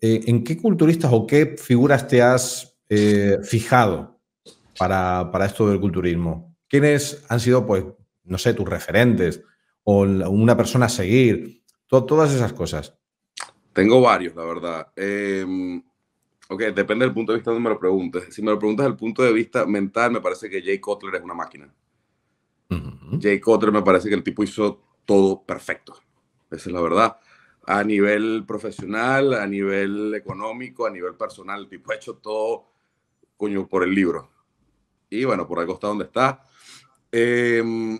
Eh, ¿en qué culturistas o qué figuras te has eh, fijado para, esto del culturismo? ¿Quiénes han sido, pues, no sé, tus referentes o una persona a seguir? todas esas cosas. Tengo varios, la verdad. Eh, ok, depende del punto de vista donde me lo preguntes. Si me lo preguntas del punto de vista mental, me parece que Jay Cutler es una máquina. Jay Cutler me parece que el tipo hizo todo perfecto. Esa es la verdad a nivel profesional, a nivel económico, a nivel personal. tipo he hecho todo, coño, por el libro. Y bueno, por el costado donde está. Em,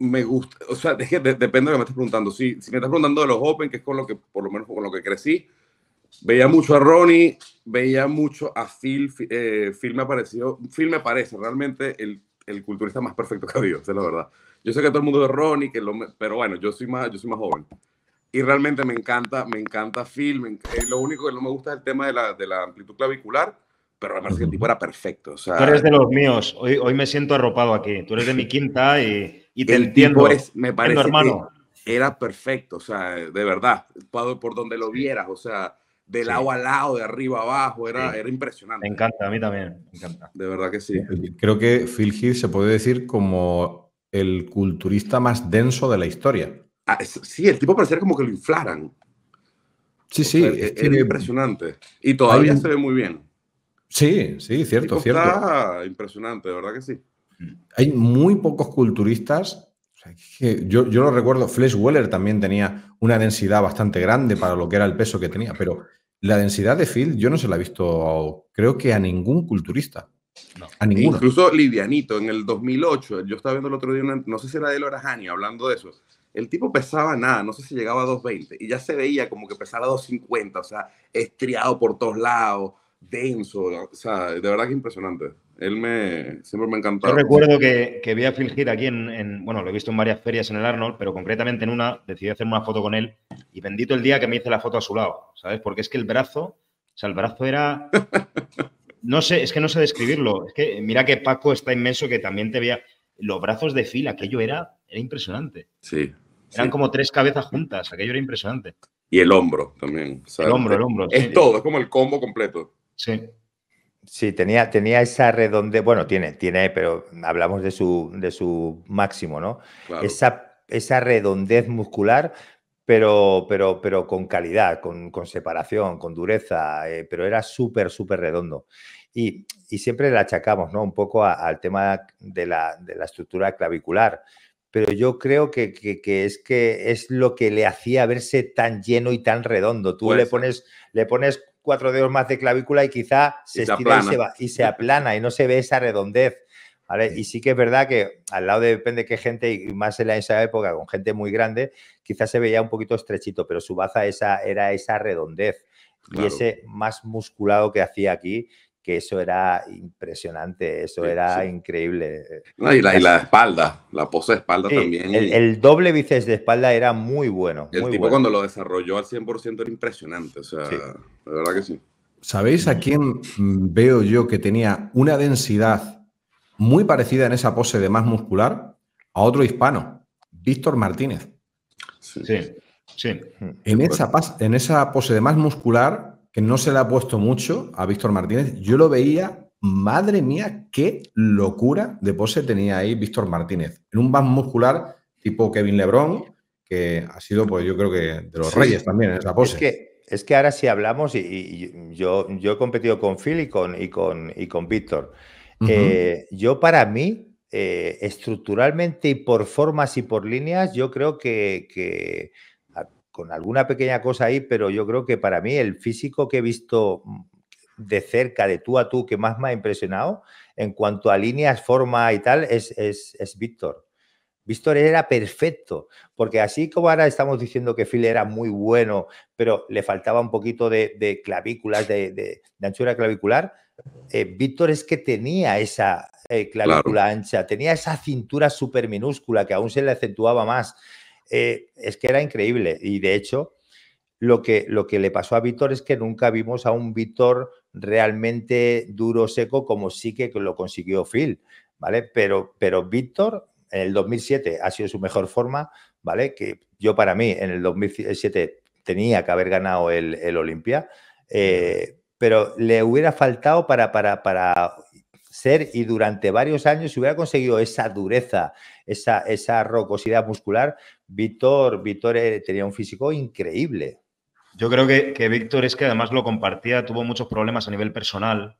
me gusta, o sea, depende de lo que me estés preguntando. Si, si me estás preguntando de los Open, que es con lo que, por lo menos con lo que crecí, veía mucho a Ronnie, veía mucho a Phil. Eh, Phil me ha Phil me parece realmente el, el culturista más perfecto que ha habido, es la verdad. Yo sé que todo el mundo es Ronnie, que lo, pero bueno, yo soy, más, yo soy más joven. Y realmente me encanta, me encanta Phil. Eh, lo único que no me gusta es el tema de la, de la amplitud clavicular, pero me parece que el tipo era perfecto. O sea, Tú eres de los míos. Hoy, hoy me siento arropado aquí. Tú eres de mi quinta y, y te entiendo. es, me parece hermano. era perfecto, o sea, de verdad, por donde lo vieras, o sea, de lado a lado, de arriba a abajo, era, era impresionante. Me encanta, a mí también, me encanta. De verdad que sí. Creo que Phil Heath se puede decir como el culturista más denso de la historia. Ah, sí, el tipo parecía como que lo inflaran. Sí, sí. es, e, impresionante. Y todavía se ve muy bien. Sí, sí, cierto, cierto. Está impresionante, de verdad que sí. Hay muy pocos culturistas. yo, yo lo recuerdo, Flesh Weller también tenía una densidad bastante grande para lo que era el peso que tenía, pero la densidad de Phil yo no se la he visto, creo que a ningún culturista. No. A ninguno. incluso Livianito, en el 2008, yo estaba viendo el otro día, no sé si era de él o hablando de eso. El tipo pesaba nada, no sé si llegaba a 2.20 y ya se veía como que pesaba 2.50, o sea, estriado por todos lados, denso, o sea, de verdad que impresionante. Él me, siempre me encantó Yo recuerdo que, que vi a Phil aquí en, bueno, lo he visto en varias ferias en el Arnold, pero concretamente en una decidí hacer una foto con él y bendito el día que me hice la foto a su lado, ¿sabes? Porque es que el brazo, o sea, el brazo era No sé, es que no sé describirlo. Es que mira que Paco está inmenso, que también te veía. Los brazos de fila, aquello era, era impresionante. Sí. Eran como tres cabezas juntas, aquello era impresionante. Y el hombro también. el hombro, el hombro. Es todo, es como el combo completo. Sí. Sí, tenía, tenía esa redondez, bueno, tiene, tiene, pero hablamos de su, de su máximo, ¿no? Esa, esa redondez muscular, pero, pero, pero con calidad, con, con separación, con dureza, eh, pero era súper, súper redondo. Y, y, siempre le achacamos ¿no? un poco al tema de la, de la, estructura clavicular, pero yo creo que, que, que, es que es lo que le hacía verse tan lleno y tan redondo. Tú le, pues, eh. pones, le pones cuatro dedos más de clavícula y quizá se estira se, y se aplana y no se ve esa redondez. Y sí que es verdad que al lado de, depende qué gente, y más en esa época, con gente muy grande, quizás se veía un poquito estrechito, pero su baza esa, era esa redondez y ese más musculado que hacía aquí, que eso era impresionante, eso era increíble. y, la, espalda, la pose de espalda también. El, doble bíceps de espalda era muy bueno. El tipo cuando lo desarrolló al 100% era impresionante, o sea, la verdad que sí. ¿Sabéis a quién veo yo que tenía una densidad muy parecida en esa pose de más muscular a otro hispano, Víctor Martínez. Sí, sí. En, esa, en esa pose de más muscular, que no se le ha puesto mucho a Víctor Martínez, yo lo veía Madre mía, qué locura de pose tenía ahí Víctor Martínez. En un band muscular tipo Kevin Lebron, que ha sido, pues yo creo que de los reyes también en esa pose. Es que, es que ahora sí hablamos, y, yo, yo, he competido con Phil y con, y con Víctor yo para mí, eh, estructuralmente y por formas y por líneas, yo creo que, con alguna pequeña cosa ahí, pero yo creo que para mí el físico que he visto mm, de cerca, de tú a tú, que más me ha impresionado en cuanto a líneas, forma y tal, es, Víctor. Víctor era perfecto, porque así como ahora estamos diciendo que Phil era muy bueno, pero le faltaba un poquito de, clavículas, de, anchura clavicular, eh, Víctor es que tenía esa eh, clavícula ancha, tenía esa cintura súper minúscula que aún se le acentuaba más. Eh, es que era increíble. Y de hecho, lo que, lo que le pasó a Víctor es que nunca vimos a un Víctor realmente duro, seco, como sí que lo consiguió Phil, ¿vale? Pero, pero Víctor en el 2007 ha sido su mejor forma, ¿vale? Que yo para mí en el 2007 tenía que haber ganado el, el Olimpia pero le hubiera faltado para, para, ser y durante varios años si hubiera conseguido esa dureza, esa, esa rocosidad muscular, Víctor, Víctor eh, tenía un físico increíble. Yo creo que, Víctor es que además lo compartía, tuvo muchos problemas a nivel personal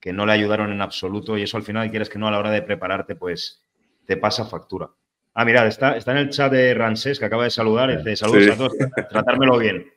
que no le ayudaron en absoluto y eso al final quieres que no a la hora de prepararte pues te pasa factura. Ah, mirad, está, está en el chat de Ramsés que acaba de saludar, dice saludos a todos, tratármelo bien.